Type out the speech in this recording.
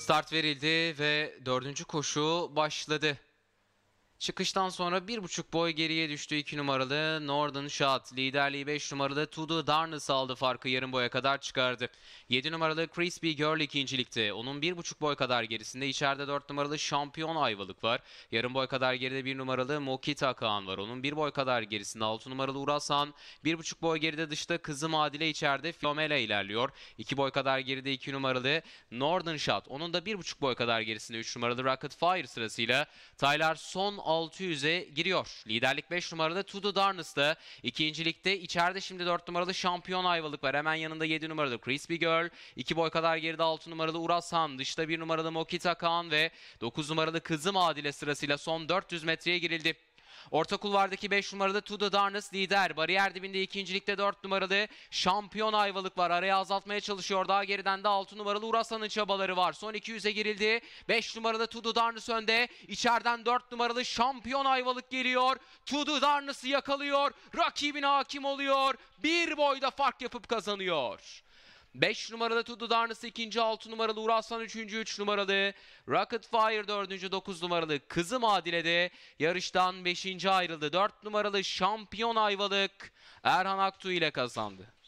Start verildi ve dördüncü koşu başladı. Çıkıştan sonra bir buçuk boy geriye düştü 2 numaralı Northern Shot. Liderliği 5 numaralı Tudu Darnus aldı farkı yarım boya kadar çıkardı. 7 numaralı Crispy Girl ikincilikte. Onun bir buçuk boy kadar gerisinde içeride 4 numaralı Şampiyon Ayvalık var. Yarım boy kadar geride 1 numaralı Mokita Kaan var. Onun bir boy kadar gerisinde 6 numaralı Urasan. Bir buçuk boy geride dışta Kızım Adile içeride Fiomela ilerliyor. 2 boy kadar geride 2 numaralı Northern Shot. Onun da bir buçuk boy kadar gerisinde 3 numaralı Rocket Fire sırasıyla Tyler son 600'e giriyor. Liderlik 5 numaralı To The Darnas'ta. İkincilikte içeride şimdi 4 numaralı şampiyon ayvalık var. Hemen yanında 7 numaralı Crispy Girl. 2 boy kadar geride 6 numaralı Uras Han. Dışta 1 numaralı Mokita Kaan ve 9 numaralı Kızım Adile sırasıyla son 400 metreye girildi. Orta kulvardaki 5 numaralı To The Darkness lider. Bariyer dibinde ikincilikte 4 numaralı şampiyon Ayvalık var. Arayı azaltmaya çalışıyor. Daha geriden de 6 numaralı Uraslan'ın çabaları var. Son 200'e girildi. 5 numaralı To The Darkness önde. İçeriden 4 numaralı şampiyon Ayvalık geliyor. To The Darkness'ı yakalıyor. Rakibine hakim oluyor. Bir boyda fark yapıp kazanıyor. 5 numaralı Tudu darnısı 2. 6 numaralı Uraslan 3. 3 numaralı Rocket Fire 4. 9 numaralı Kızım Adile de yarıştan 5. ayrıldı. 4 numaralı Şampiyon Ayvalık Erhan Aktu ile kazandı.